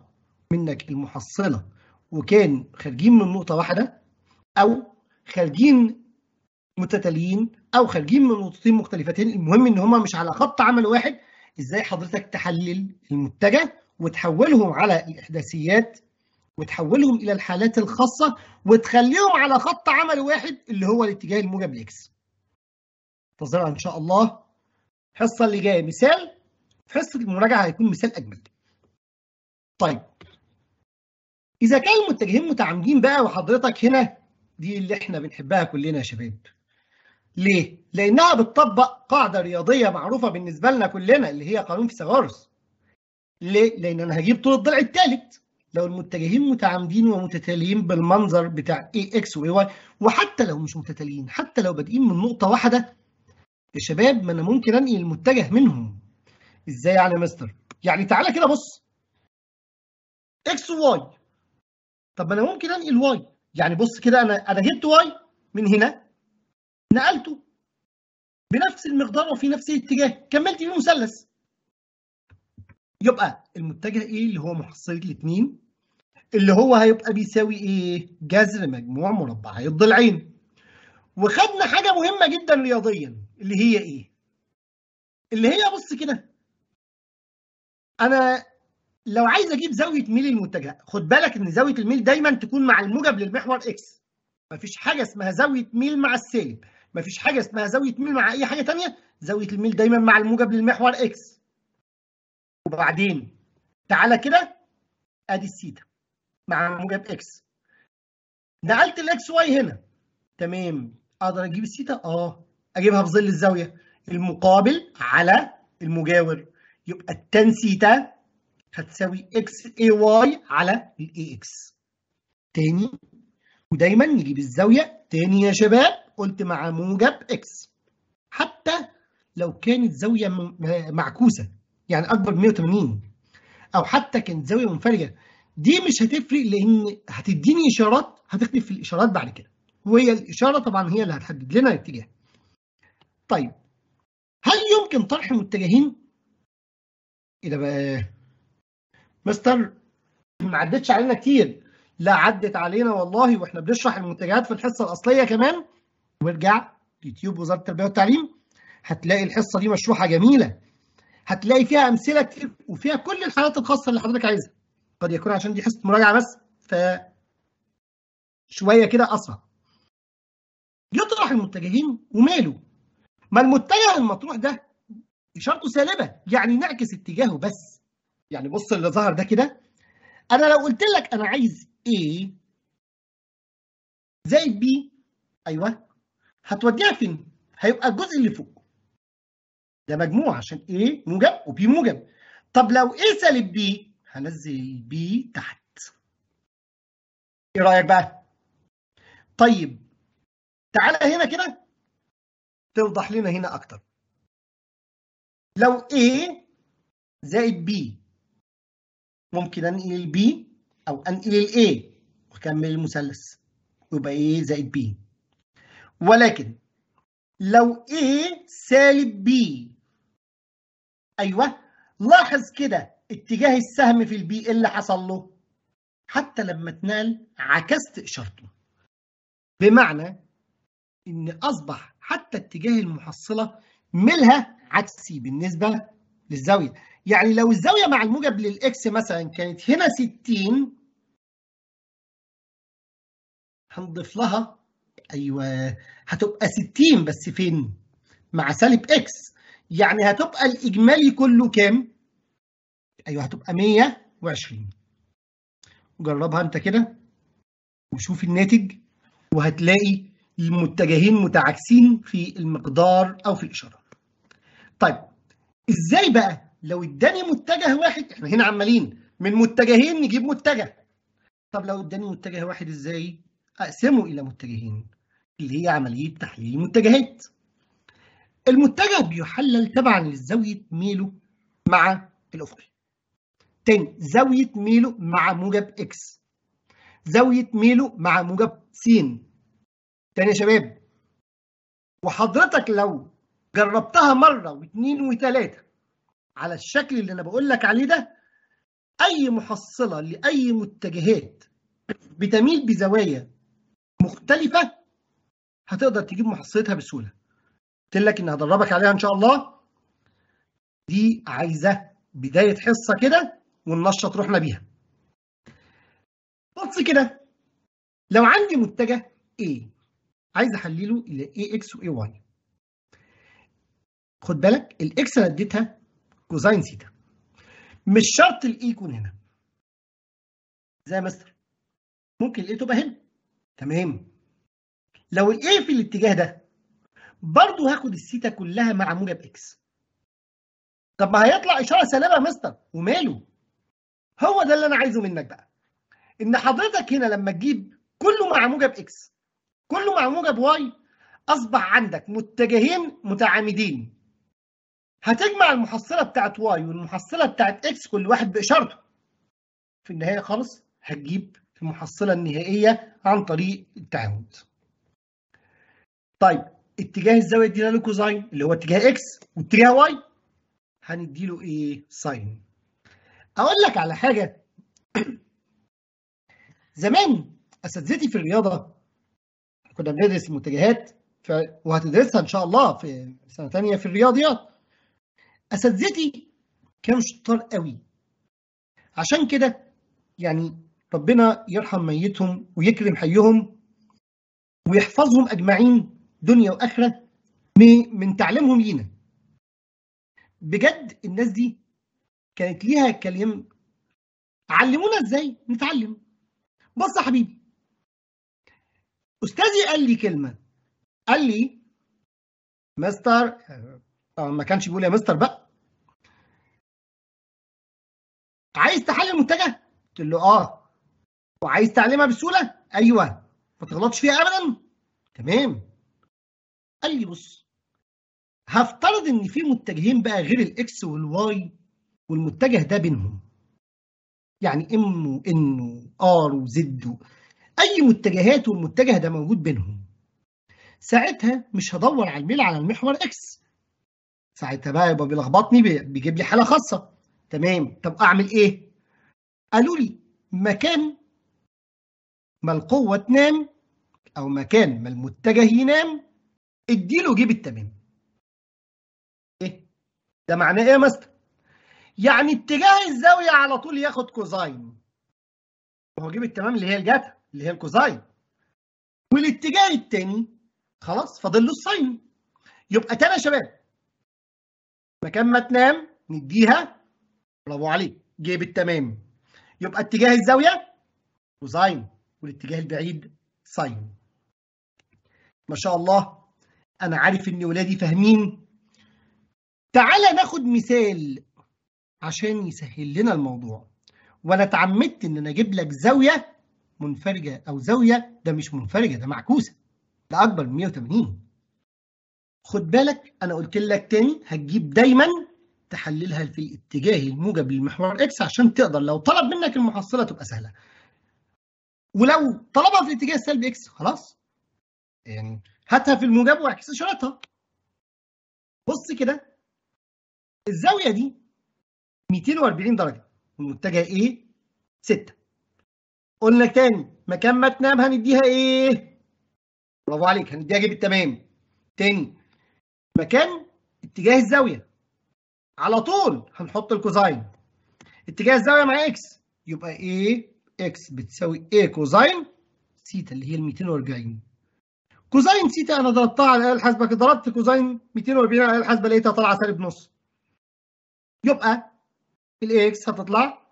منك المحصله وكان خارجين من نقطه واحده او خارجين متتاليين او خارجين من نقطتين مختلفتين المهم ان هما مش على خط عمل واحد ازاي حضرتك تحلل المتجه وتحولهم على الاحداثيات وتحولهم الى الحالات الخاصه وتخليهم على خط عمل واحد اللي هو الاتجاه الموجب لاكس. انتظرها ان شاء الله الحصه اللي جايه مثال في حصه المراجعه هيكون مثال اجمل طيب اذا كان المتجهين متعامدين بقى وحضرتك هنا دي اللي احنا بنحبها كلنا يا شباب ليه لانها بتطبق قاعده رياضيه معروفه بالنسبه لنا كلنا اللي هي قانون فيثاغورس ليه لان انا هجيب طول الضلع الثالث لو المتجهين متعامدين ومتتاليين بالمنظر بتاع اي اكس واي وحتى لو مش متتاليين حتى لو بادئين من نقطه واحده يا شباب ما انا ممكن انقل المتجه منهم ازاي يعني يا مستر يعني تعالى كده بص اكس وواي طب ما انا ممكن انقل واي يعني بص كده انا انا جبت واي من هنا نقلته بنفس المقدار وفي نفس الاتجاه كملت بيه مثلث يبقى المتجه ايه اللي هو محصله الاثنين اللي هو هيبقى بيساوي ايه جذر مجموع مربعي الضلعين وخدنا حاجه مهمه جدا رياضيا اللي هي ايه اللي هي بص كده انا لو عايز اجيب زاويه ميل المتجه خد بالك ان زاويه الميل دايما تكون مع الموجب للمحور اكس مفيش حاجه اسمها زاويه ميل مع السالب مفيش حاجه اسمها زاويه ميل مع اي حاجه ثانيه زاويه الميل دايما مع الموجب للمحور اكس وبعدين تعالى كده ادي السيتا مع موجب اكس نقلت الاكس واي هنا تمام اقدر اجيب السيتا اه اجيبها في ظل الزاويه المقابل على المجاور يبقى التان سيتا هتساوي اكس اي واي على الاي اكس تاني ودايما نجيب الزاويه تاني يا شباب قلت مع موجب اكس حتى لو كانت زاويه معكوسه يعني اكبر من 180 او حتى كانت زاويه منفرجه دي مش هتفرق لان هتديني اشارات هتختلف في الاشارات بعد كده وهي الاشاره طبعا هي اللي هتحدد لنا الاتجاه طيب هل يمكن طرح متجهين؟ ايه ده بقى مستر ما عدتش علينا كتير لا عدت علينا والله واحنا بنشرح المنتجات في الحصه الاصليه كمان وارجع يوتيوب وزاره التربيه والتعليم هتلاقي الحصه دي مشروحه جميله هتلاقي فيها امثله كتير وفيها كل الحالات الخاصه اللي حضرتك عايزها قد يكون عشان دي حصه مراجعه بس ف شويه كده اصعب يطرح المتجهين وماله ما المتجه المطروح ده اشارته سالبه يعني نعكس اتجاهه بس يعني بص اللي ظهر ده كده انا لو قلت لك انا عايز A زائد B ايوه هتوديها فين؟ هيبقى الجزء اللي فوق ده مجموع عشان A موجب وB موجب طب لو A سالب B هنزل B تحت ايه رايك بقى؟ طيب تعالى هنا كده توضح لنا هنا أكتر لو A زائد B ممكن أنقل ال B أو أنقل ال A وأكمل المثلث يبقى A زائد B ولكن لو A سالب B أيوه لاحظ كده اتجاه السهم في البي إيه اللي حصل له حتى لما اتنقل عكست إشارته بمعنى إن أصبح حتى اتجاه المحصلة ملها عكسي بالنسبة للزاوية يعني لو الزاوية مع الموجب للإكس مثلا كانت هنا 60 هنضيف لها أيوه هتبقى 60 بس فين؟ مع سالب إكس يعني هتبقى الإجمالي كله كام؟ أيوه هتبقى 120 جربها أنت كده وشوف الناتج وهتلاقي المتجهين متعاكسين في المقدار او في الاشاره طيب ازاي بقى لو اداني متجه واحد احنا هنا عمالين من متجهين نجيب متجه طب لو اداني متجه واحد ازاي اقسمه الى متجهين اللي هي عمليه تحليل المتجهات المتجه بيحلل تبعا لزاويه ميله مع الافقي تاني زاويه ميله مع موجب اكس زاويه ميله مع موجب س تاني يا شباب وحضرتك لو جربتها مرة واثنين وثلاثة على الشكل اللي أنا بقول لك عليه ده أي محصلة لأي متجهات بتميل بزوايا مختلفة هتقدر تجيب محصلتها بسهولة قلت لك إن هدربك عليها إن شاء الله دي عايزة بداية حصة كده وننشط روحنا بيها بص كده لو عندي متجه إيه عايز احلله الى اي اكس واي واي خد بالك الاكس انا اديتها كوزين سيتا مش شرط الاي e يكون هنا زي مثلا ممكن الاي تبقى هنا تمام لو الاي في الاتجاه ده برضه هاخد السيتا كلها مع موجب اكس طب ما هيطلع اشاره سلامه يا مستر وماله هو ده اللي انا عايزه منك بقى ان حضرتك هنا لما تجيب كله مع موجب اكس كله موجب واي اصبح عندك متجهين متعامدين هتجمع المحصله بتاعت واي والمحصله بتاعت اكس كل واحد باشارته في النهايه خالص هتجيب المحصله النهائيه عن طريق التعامد طيب اتجاه الزاويه له كوزاين اللي هو اتجاه اكس واتجاه واي هنديله ايه ساين اقول لك على حاجه زمان اساتذتي في الرياضه كنا بندرس متجهات ف... وهتدرسها ان شاء الله في سنه ثانيه في الرياضيات يعني. اساتذتي كانوا شطار قوي عشان كده يعني ربنا يرحم ميتهم ويكرم حيهم ويحفظهم اجمعين دنيا واخره من تعليمهم لينا بجد الناس دي كانت ليها كلام علمونا ازاي نتعلم بص يا حبيبي استاذي قال لي كلمه قال لي مستر طبعا آه، ما كانش بيقول يا مستر بقى عايز تحلل المنتجه قلت له اه وعايز تعلمها بسهوله ايوه ما تغلطش فيها ابدا تمام قال لي بص هفترض ان في متجهين بقى غير الاكس والواي والمتجه ده بينهم يعني ام وان وار وزد اي متجهات والمتجه ده موجود بينهم ساعتها مش هدور على الميل على المحور اكس ساعتها بقى يبقى بيلخبطني بيجيب لي حاله خاصه تمام طب اعمل ايه قالوا لي مكان ما القوه تنام او مكان ما المتجه ينام اديله جيب التمام ايه ده معناه ايه يا مستر يعني اتجاه الزاويه على طول ياخد كوزاين هو جيب التمام اللي هي الجتا اللي هي الكوزاين والاتجاه الثاني خلاص فاضل له الساين يبقى تاني يا شباب مكان ما تنام نديها برافو عليك جيب التمام يبقى اتجاه الزاويه كوزاين والاتجاه البعيد ساين ما شاء الله انا عارف ان ولادي فاهمين تعالى ناخد مثال عشان يسهل لنا الموضوع وانا اتعمدت ان انا اجيب لك زاويه منفرجة أو زاوية ده مش منفرجة ده معكوسة ده أكبر من 180 خد بالك أنا قلت لك تاني هتجيب دايما تحللها في الاتجاه الموجب للمحور إكس عشان تقدر لو طلب منك المحصلة تبقى سهلة ولو طلبها في الاتجاه السلبي إكس خلاص يعني هاتها في الموجب واعكس إشارتها بص كده الزاوية دي 240 درجة والمتجه إيه 6 قلنا تاني مكان ما تنام هنديها ايه برافو عليك هنديها جيب التمام تاني مكان اتجاه الزاويه على طول هنحط الكوزاين اتجاه الزاويه مع اكس يبقى ايه اكس بتساوي ايه كوزاين سيتا اللي هي ال 240 كوزاين سيتا انا ضربتها على الاله الحاسبه ضربت كوزاين 240 على الاله الحاسبه لقيتها طالعه سالب نص يبقى الاكس هتطلع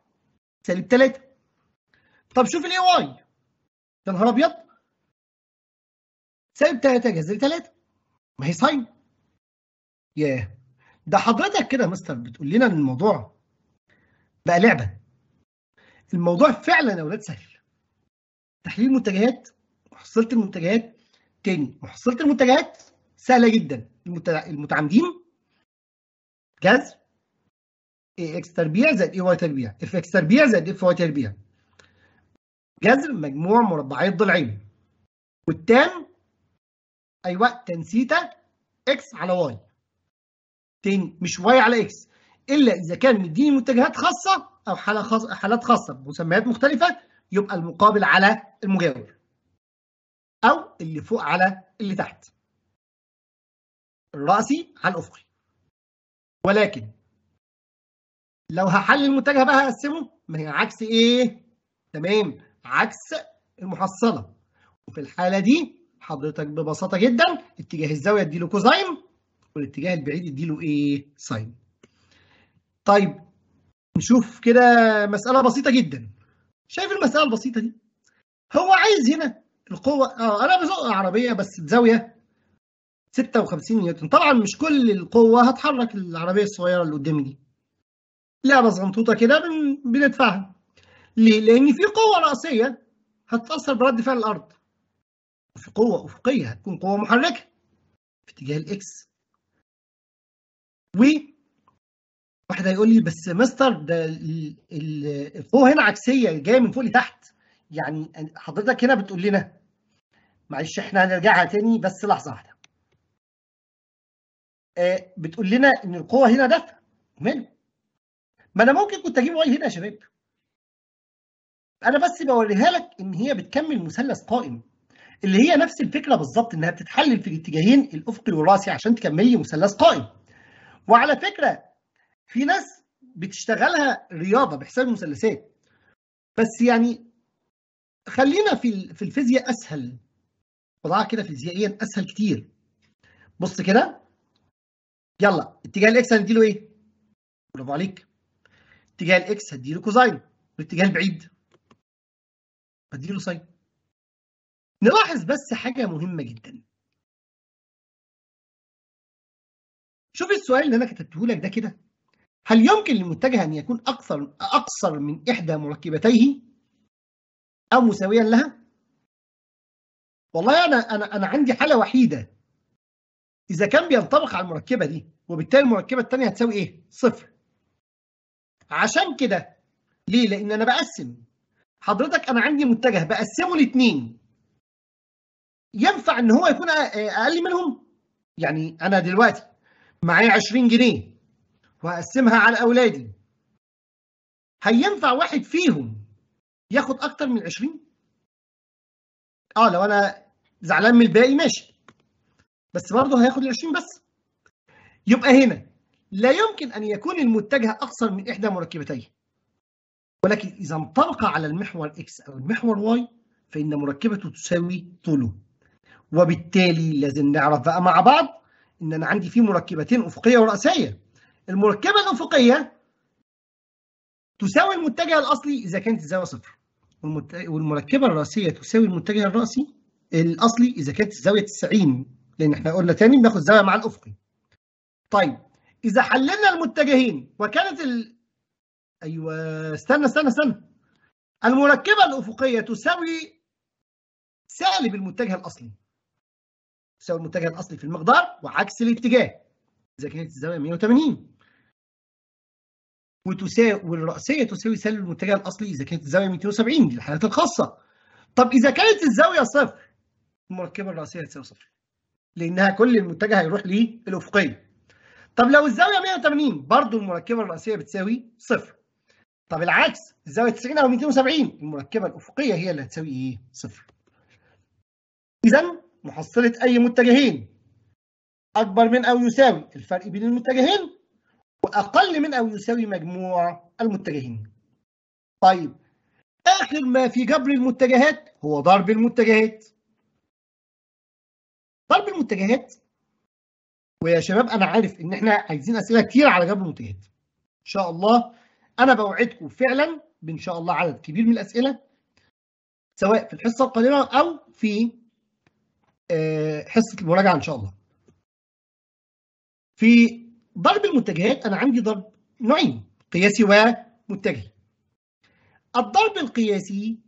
سالب 3 طب شوف الاي واي يا نهار ابيض سالب 3 جذر 3 ما هي ساين ياه ده حضرتك كده يا مستر بتقول لنا ان الموضوع بقى لعبه الموضوع فعلا يا ولاد سهل تحليل المنتجات محصله المنتجات تاني محصله المنتجات سهله جدا المتعامدين جذر اي اكس تربيع زائد اي واي تربيع اف اكس تربيع زائد اف واي تربيع جذر مجموع مربعي الضلعين والتان أيوة تان سيتا إكس على واي تان مش واي على إكس إلا إذا كان مديني متجهات خاصة أو حالة خاصة حالات خاصة بمسميات مختلفة يبقى المقابل على المجاور أو اللي فوق على اللي تحت الرأسي على الأفقي ولكن لو هحلل المتجه بقى هقسمه ما هي عكس ايه؟ تمام عكس المحصلة وفي الحالة دي حضرتك ببساطة جدا اتجاه الزاوية اديله كوزاين والاتجاه البعيد اديله ايه ساين طيب نشوف كده مسألة بسيطة جدا شايف المسألة البسيطة دي هو عايز هنا القوة اه انا بزق عربية بس بزاوية 56 نيوتن طبعا مش كل القوة هتحرك العربية الصغيرة اللي قدامي دي لعبة زنطوطة كده بندفعها ليه؟ لأن في قوة رأسية هتتأثر برد فعل الأرض وفي قوة أفقية هتكون قوة محركة في اتجاه الإكس و واحد هيقول لي بس مستر ده القوة هنا عكسية جاية من فوق لتحت يعني حضرتك هنا بتقول لنا معلش احنا هنرجعها تاني بس لحظة واحدة آه، بتقول لنا ان القوة هنا دفع من ما انا ممكن كنت اجيب واي هنا يا شباب انا بس بوريها لك ان هي بتكمل مثلث قائم اللي هي نفس الفكره بالظبط انها بتتحلل في الاتجاهين الافقي والراسي عشان تكمل لي مثلث قائم وعلى فكره في ناس بتشتغلها رياضه بحساب المثلثات بس يعني خلينا في في الفيزياء اسهل وضعها كده فيزيائيا اسهل كتير بص كده يلا اتجاه الاكس هنديله ايه برافو عليك اتجاه الاكس هديله كوزاين والاتجاه البعيد بديله سايد نلاحظ بس حاجة مهمة جدا شوف السؤال اللي أنا كتبته لك ده كده هل يمكن للمتجه أن يكون أكثر أقصر من إحدى مركبتيه أو مساويا لها؟ والله أنا أنا أنا عندي حالة وحيدة إذا كان بينطبق على المركبة دي وبالتالي المركبة الثانية هتساوي إيه؟ صفر عشان كده ليه؟ لأن أنا بقسم حضرتك انا عندي متجه بقسمه لاثنين ينفع ان هو يكون اقل منهم يعني انا دلوقتي معايا 20 جنيه وهقسمها على اولادي هينفع واحد فيهم ياخد اكتر من 20 اه لو انا زعلان من الباقي ماشي بس برضه هياخد ال 20 بس يبقى هنا لا يمكن ان يكون المتجه اقصر من احدى مركبتيه ولكن إذا انطبق على المحور X أو المحور Y فإن مركبته تساوي طوله وبالتالي لازم نعرف بقى مع بعض إن أنا عندي في مركبتين أفقية ورأسية المركبة الأفقية تساوي المتجه الأصلي إذا كانت الزاوية صفر والمركبة الرأسية تساوي المتجه الرأسي الأصلي إذا كانت الزاوية 90 لأن إحنا قلنا تاني بناخد زاوية مع الأفقي طيب إذا حللنا المتجهين وكانت ايوه استنى استنى استنى المركبه الافقيه تساوي سالب المتجه الاصلي تساوي المتجه الاصلي في المقدار وعكس الاتجاه اذا كانت الزاويه 180 وتساوي والرأسية تساوي سالب المتجه الأصلي إذا كانت الزاوية 270 دي الحالات الخاصة. طب إذا كانت الزاوية صفر المركبة الرأسية هتساوي صفر. لأنها كل المتجه هيروح للأفقية. طب لو الزاوية 180 برضه المركبة الرأسية بتساوي صفر. طب العكس الزاويه 90 او 270 المركبه الافقيه هي اللي هتساوي ايه؟ صفر. اذا محصله اي متجهين اكبر من او يساوي الفرق بين المتجهين واقل من او يساوي مجموع المتجهين. طيب اخر ما في جبر المتجهات هو ضرب المتجهات. ضرب المتجهات ويا شباب انا عارف ان احنا عايزين اسئله كتير على جبر المتجهات. ان شاء الله انا بوعدكم فعلا بان شاء الله عدد كبير من الاسئله سواء في الحصه القادمه او في آه، حصه المراجعه ان شاء الله في ضرب المتجهات انا عندي ضرب نوعين قياسي ومتجه الضرب القياسي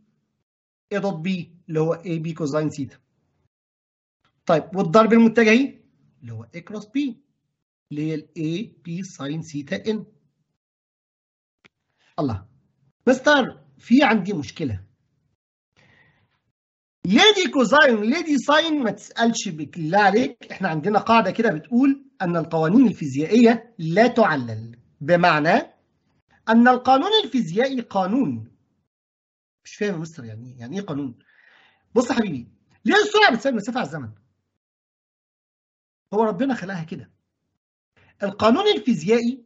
A دوت بي اللي هو A B كوزاين سيتا طيب والضرب المتجهي اللي هو A كروس B اللي هي ال A B ساين سيتا N الله مستر في عندي مشكله ليدي كوزاين ليدي ساين ما تسألش بالله عليك احنا عندنا قاعدة كده بتقول أن القوانين الفيزيائية لا تعلل بمعنى أن القانون الفيزيائي قانون مش فاهم يا مستر يعني ايه يعني ايه قانون بص يا حبيبي ليه السرعة بتساوي المسافة على الزمن هو ربنا خلقها كده القانون الفيزيائي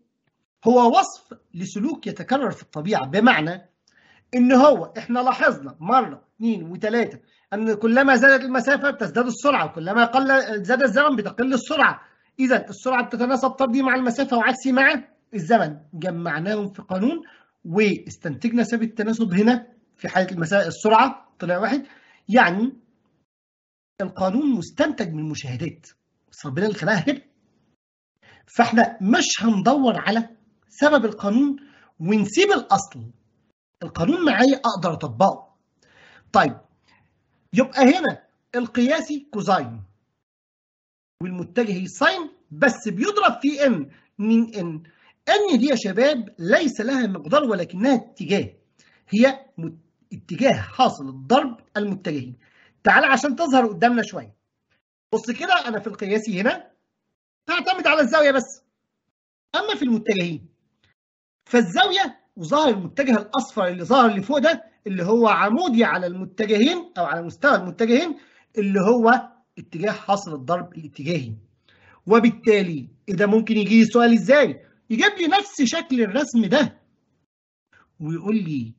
هو وصف لسلوك يتكرر في الطبيعة بمعنى ان هو احنا لاحظنا مرة اثنين وثلاثة ان كلما زادت المسافة تزداد السرعة وكلما قل زاد الزمن بتقل السرعة اذا السرعة بتتناسب طردي مع المسافة وعكسي مع الزمن جمعناهم في قانون واستنتجنا سبب التناسب هنا في حالة المسافة السرعة طلع واحد يعني القانون مستنتج من المشاهدات بس ربنا اللي خلقها كده فاحنا مش هندور على سبب القانون ونسيب الاصل القانون معايا اقدر اطبقه طيب يبقى هنا القياسي كوزاين والمتجه ساين بس بيضرب في ان من ان ان دي يا شباب ليس لها مقدار ولكنها اتجاه هي اتجاه حاصل الضرب المتجهين تعال عشان تظهر قدامنا شويه بص كده انا في القياسي هنا هعتمد على الزاويه بس اما في المتجهين فالزاويه وظاهر المتجه الاصفر اللي ظاهر اللي فوق ده اللي هو عمودي على المتجهين او على مستوى المتجهين اللي هو اتجاه حاصل الضرب الاتجاهي وبالتالي ده ممكن يجي لي سؤال ازاي يجيب لي نفس شكل الرسم ده ويقول لي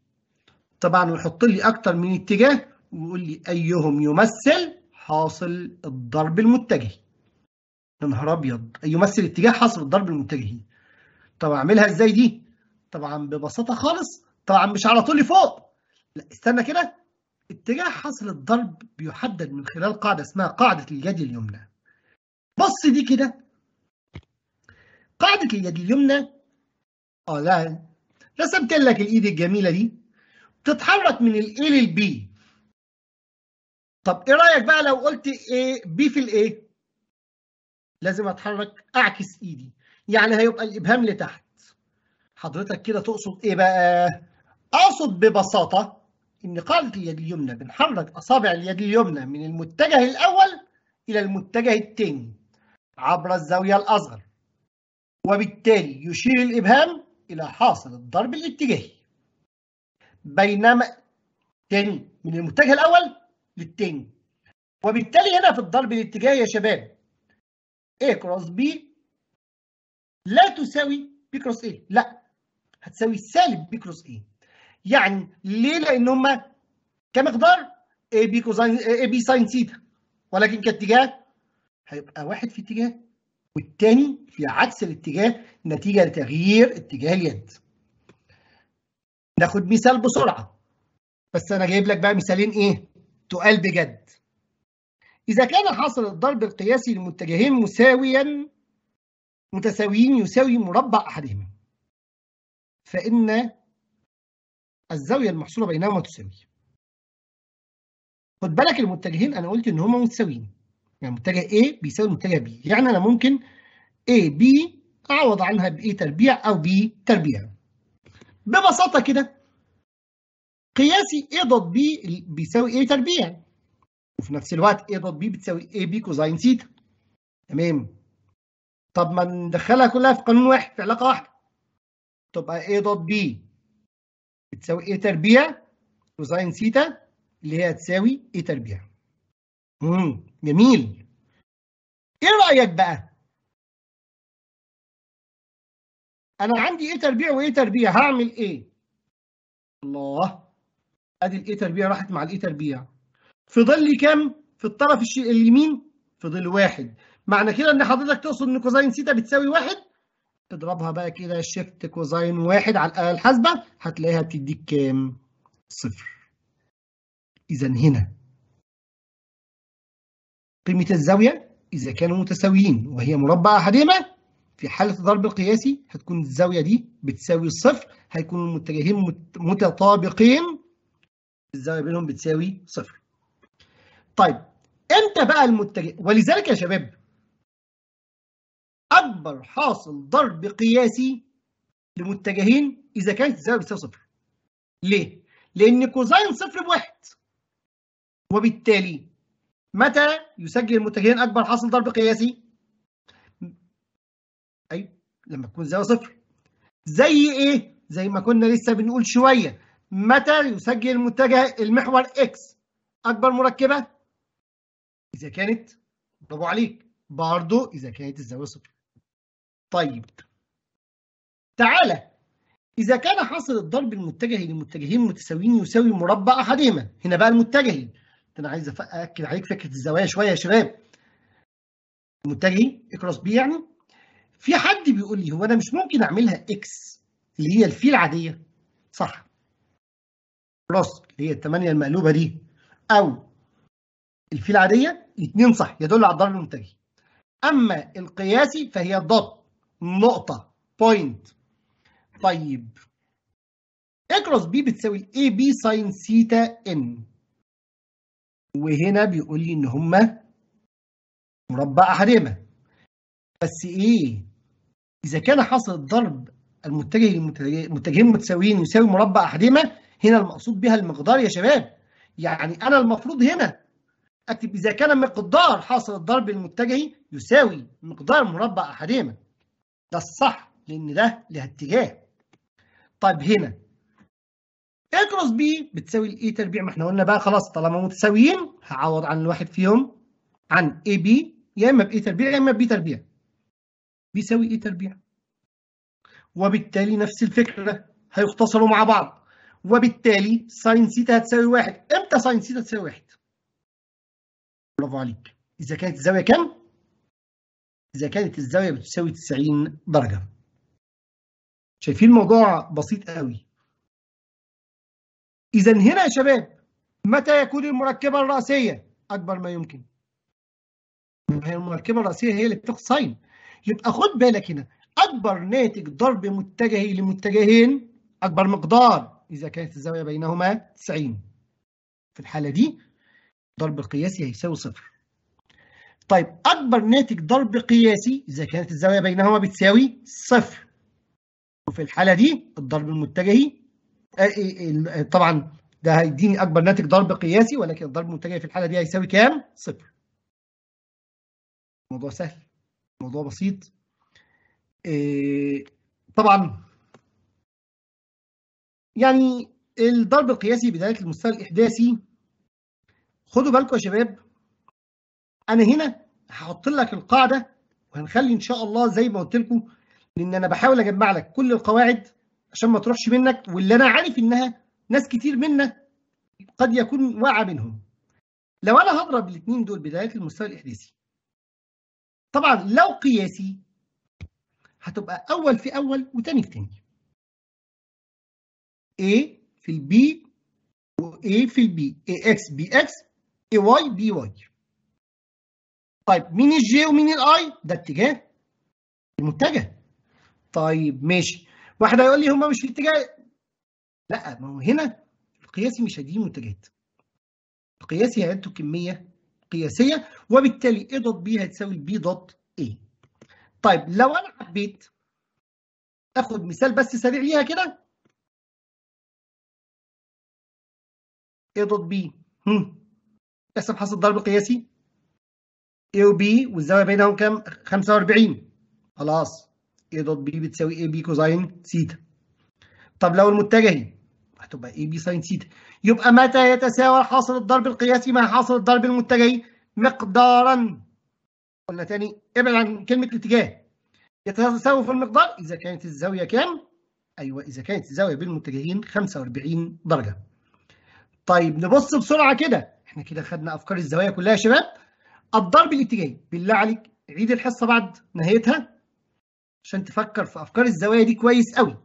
طبعا ويحط لي اكتر من اتجاه ويقول لي ايهم يمثل حاصل الضرب المتجه يا نهار ابيض يمثل اتجاه حاصل الضرب المتجهي طب اعملها ازاي دي طبعا ببساطه خالص طبعا مش على طول لفوق لا استنى كده اتجاه حصل الضرب بيحدد من خلال قاعده اسمها قاعده اليد اليمنى بص دي كده قاعده اليد اليمنى اه لا رسمت لك الايد الجميله دي بتتحرك من الاي للبي طب ايه رايك بقى لو قلت ايه بي في الايه لازم اتحرك اعكس ايدي يعني هيبقى الابهام لتحت حضرتك كده تقصد ايه بقى؟ اقصد ببساطة ان قاعدة اليد اليمنى بنحرك اصابع اليد اليمنى من المتجه الاول الى المتجه الثاني عبر الزاوية الاصغر وبالتالي يشير الابهام الى حاصل الضرب الاتجاهي بينما تاني من المتجه الاول للتاني وبالتالي هنا في الضرب الاتجاهي يا شباب A كروس B لا تساوي B كروس A لا هتساوي سالب بي كروس اي يعني ليه لان هم كمقدار اي بي كوزاين اي بي ساين سيتا ولكن كاتجاه هيبقى واحد في اتجاه والتاني في عكس الاتجاه نتيجه لتغيير اتجاه اليد ناخد مثال بسرعه بس انا جايب لك بقى مثالين ايه تقال بجد اذا كان حاصل الضرب القياسي لمتجهين مساويا متساويين يساوي مربع احدهما فإن الزاوية المحصورة بينهما تساوي خد بالك المتجهين أنا قلت إن هما متساويين يعني متجه A بيساوي متجه B يعني أنا ممكن A B أعوض عنها بـ A تربيع أو B تربيع ببساطة كده قياسي A دوت B بيساوي A تربيع وفي نفس الوقت A دوت B بتساوي A B كوزاين سيتا تمام طب ما ندخلها كلها في قانون واحد في علاقة واحدة تبقى A دوت B بتساوي A تربيع كوزين سيتا اللي هي تساوي A تربيع امم جميل ايه رأيك بقى؟ انا عندي A تربيع و A تربيع هعمل ايه؟ الله ادي A تربيع راحت مع A تربيع فضل لي كام في الطرف اليمين فضل واحد معنى كده ان حضرتك تقصد ان كوزين سيتا بتساوي واحد اضربها بقى كده شيفت كوزاين واحد على الآلة الحاسبة هتلاقيها بتديك كام؟ صفر. إذا هنا قيمة الزاوية إذا كانوا متساويين وهي مربع أحدهما في حالة الضرب القياسي هتكون الزاوية دي بتساوي الصفر هيكون المتجهين متطابقين الزاوية بينهم بتساوي صفر. طيب امتى بقى المتجه ولذلك يا شباب أكبر حاصل ضرب قياسي لمتجهين إذا كانت الزاوية بتساوي صفر. ليه؟ لأن كوزين صفر بواحد. وبالتالي متى يسجل المتجهين أكبر حاصل ضرب قياسي؟ أيوه لما تكون الزاوية صفر. زي إيه؟ زي ما كنا لسه بنقول شوية متى يسجل المتجه المحور إكس أكبر مركبة؟ إذا كانت برافو عليك برضه إذا كانت الزاوية صفر. طيب تعالى إذا كان حاصل الضرب المتجه لمتجهين متساويين يساوي مربع أحدهما هنا بقى المتجهين أنا عايز أأكد عليك فكرة الزوايا شوية يا شباب متجهي اكروس بي يعني في حد بيقول لي هو أنا مش ممكن أعملها إكس اللي هي الفي العادية صح كروس اللي هي الثمانية المقلوبة دي أو الفي العادية الاثنين صح يدل على الضرب المتجه أما القياسي فهي الضغط. نقطة بوينت طيب اكروس بي بتساوي A B ساين سيتا N وهنا بيقول لي ان هما مربع احدهما بس ايه اذا كان حاصل الضرب المتجه المتجهين متساويين يساوي مربع احدهما هنا المقصود بها المقدار يا شباب يعني انا المفروض هنا اكتب اذا كان مقدار حاصل الضرب المتجهي يساوي مقدار مربع احدهما ده الصح لان ده ليها اتجاه طيب هنا A كروس B بتساوي الاي e تربيع ما احنا قلنا بقى خلاص طالما متساويين هعوض عن الواحد فيهم عن اي بي يا اما باي تربيع يا اما بي تربيع بيساوي اي e تربيع وبالتالي نفس الفكره هيختصروا مع بعض وبالتالي ساين سيتا هتساوي واحد امتى ساين سيتا تساوي واحد برافو عليك اذا كانت الزاويه كام إذا كانت الزاوية بتساوي 90 درجة شايفين الموضوع بسيط قوي إذا هنا يا شباب متى يكون المركبة الرأسية أكبر ما يمكن هي المركبة الرأسية هي اللي بتاخد ساين يبقى خد بالك هنا أكبر ناتج ضرب متجهي لمتجهين أكبر مقدار إذا كانت الزاوية بينهما 90 في الحالة دي ضرب القياسي هيساوي صفر طيب أكبر ناتج ضرب قياسي إذا كانت الزاوية بينهما بتساوي صفر وفي الحالة دي الضرب المتجهي آه، آه، آه، طبعا ده هيديني أكبر ناتج ضرب قياسي ولكن الضرب المتجهي في الحالة دي هيساوي كام؟ صفر الموضوع سهل الموضوع بسيط طبعا يعني الضرب القياسي بداية المستوى الإحداثي خدوا بالكم يا شباب انا هنا هحط لك القاعده وهنخلي ان شاء الله زي ما قلت لكم لان انا بحاول اجمع لك كل القواعد عشان ما تروحش منك واللي انا عارف انها ناس كتير منا قد يكون واعى منهم لو انا هضرب الاثنين دول بدايات المستوى الاحداثي طبعا لو قياسي هتبقى اول في اول وتاني في تاني A في البي و A في البي AX BX AY واي. طيب مين الجي ومين الاي ده اتجاه المتجه طيب ماشي واحد هيقول لي هما مش في اتجاه لا ما هو هنا القياسي مش هيديني منتجات القياسي هيعده كميه قياسيه وبالتالي اي دوت بي هتساوي بي دوت اي طيب لو انا حبيت اخد مثال بس سريع ليها كده اي دوت بي احسب حاصل ضرب قياسي A B والزاوية بينهم كام 45 خلاص A دوت B بتساوي AB كوزين ثيتا طب لو المتجهي هتبقى AB ساين ثيتا يبقى متى يتساوى حاصل الضرب القياسي مع حاصل الضرب المتجهي مقدارا قلنا تاني ابعد عن كلمة الاتجاه يتساوي في المقدار إذا كانت الزاوية كام؟ أيوه إذا كانت الزاوية بين المتجهين 45 درجة. طيب نبص بسرعة كده، إحنا كده خدنا أفكار الزوايا كلها يا شباب، الضرب الاتجاهي بالله عليك عيد الحصه بعد نهايتها عشان تفكر في افكار الزوايا دي كويس قوي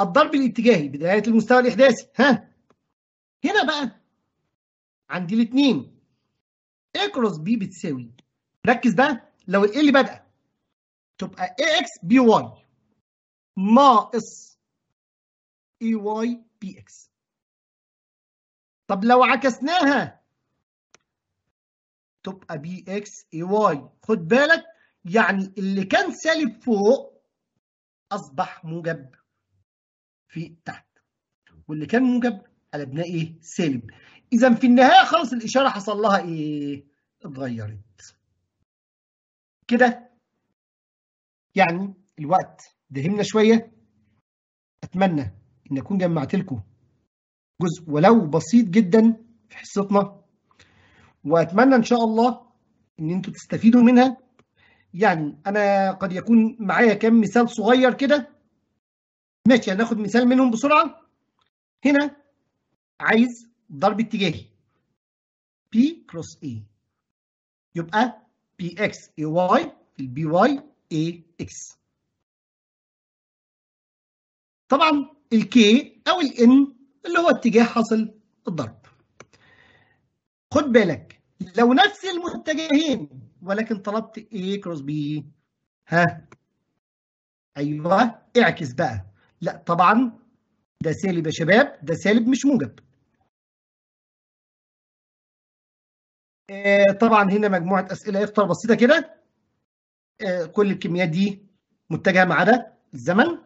الضرب الاتجاهي بدايه المستوى الاحداثي ها هنا بقى عندي الاثنين A كروس B بتساوي ركز بقى لو ال اللي بادئه تبقى AX BY ناقص EY BX طب لو عكسناها تبقى بي اكس اي واي خد بالك يعني اللي كان سالب فوق اصبح موجب في تحت واللي كان موجب قلبناه ايه سالب اذا في النهايه خلاص الاشاره حصل لها ايه اتغيرت كده يعني الوقت دهمنا شويه اتمنى ان اكون جمعت لكم جزء ولو بسيط جدا في حصتنا واتمنى ان شاء الله ان انتوا تستفيدوا منها يعني انا قد يكون معايا كام مثال صغير كده ماشي هناخد مثال منهم بسرعه هنا عايز ضرب اتجاهي P cross A يبقى PX AY في البي واي AX طبعا K او N اللي هو اتجاه حاصل الضرب خد بالك لو نفس المتجهين ولكن طلبت A كروس B ها ايوه اعكس بقى لا طبعا ده سالب يا شباب ده سالب مش موجب آه، طبعا هنا مجموعه اسئله اكتر بسيطه كده آه، كل الكميات دي متجهه ما عدا الزمن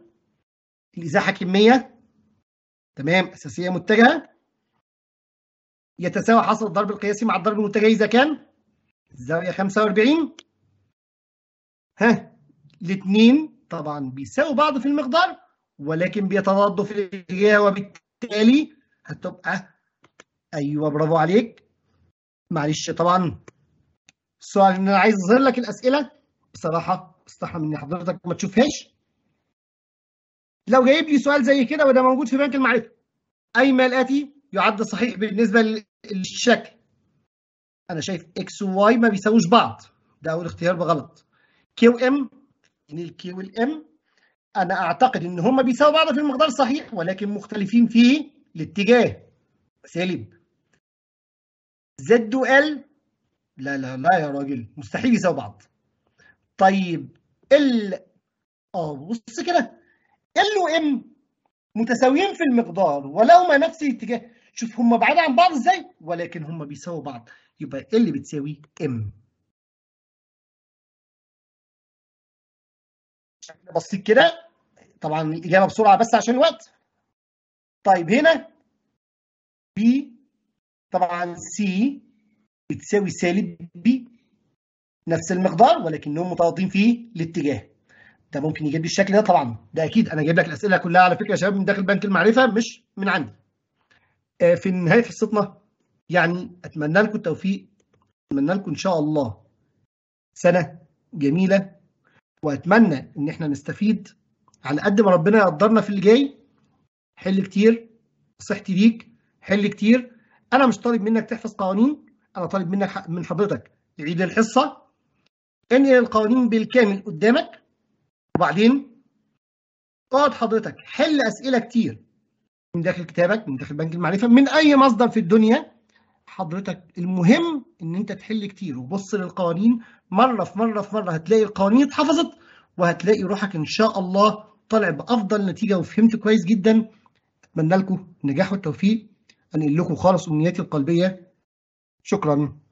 الازاحه كميه تمام اساسيه متجهه يتساوى حصر الضرب القياسي مع الضرب المتجاي إذا كان الزاوية 45 ها الاثنين طبعا بيساووا بعض في المقدار ولكن بيتضادوا في الاتجاه وبالتالي هتبقى ايوه برافو عليك معلش طبعا السؤال ان انا عايز اظهر لك الاسئله بصراحه استحرم ان حضرتك ما تشوفهاش لو جايب لي سؤال زي كده وده موجود في بنك المعرفه اي ما الاتي يعد صحيح بالنسبه للشكل انا شايف اكس وواي ما بيساووش بعض ده اول اختيار بغلط كي وام ان يعني الكي والام انا اعتقد ان هما بيساووا بعض في المقدار الصحيح ولكن مختلفين في الاتجاه سالب زد وال لا لا لا يا راجل مستحيل يساووا بعض طيب ال اه بص كده ال وام متساويين في المقدار ولهما نفس الاتجاه شوف هم بعاد عن بعض ازاي ولكن هم بيساووا بعض يبقى إيه ال بتساوي ام بسيط كده طبعا الاجابه بسرعه بس عشان الوقت طيب هنا بي طبعا سي بتساوي سالب بي نفس المقدار ولكنهم متضادين في الاتجاه ده ممكن يجيب لي الشكل ده طبعا ده اكيد انا جايب لك الاسئله كلها على فكره يا شباب من داخل بنك المعرفه مش من عندي آه، في نهايه حصتنا يعني اتمنى لكم التوفيق اتمنى لكم ان شاء الله سنه جميله واتمنى ان احنا نستفيد على قد ما ربنا يقدرنا في اللي جاي حل كتير نصيحتي ليك حل كتير انا مش طالب منك تحفظ قوانين انا طالب منك من حضرتك تعيد الحصه انقل القوانين بالكامل قدامك وبعدين اقعد حضرتك حل اسئله كتير من داخل كتابك من داخل بنك المعرفه من اي مصدر في الدنيا حضرتك المهم ان انت تحل كتير وبص للقوانين مره في مره في مره هتلاقي القوانين اتحفظت وهتلاقي روحك ان شاء الله طالع بافضل نتيجه وفهمت كويس جدا اتمنى لكم النجاح والتوفيق انقل لكم خالص امنياتي القلبيه شكرا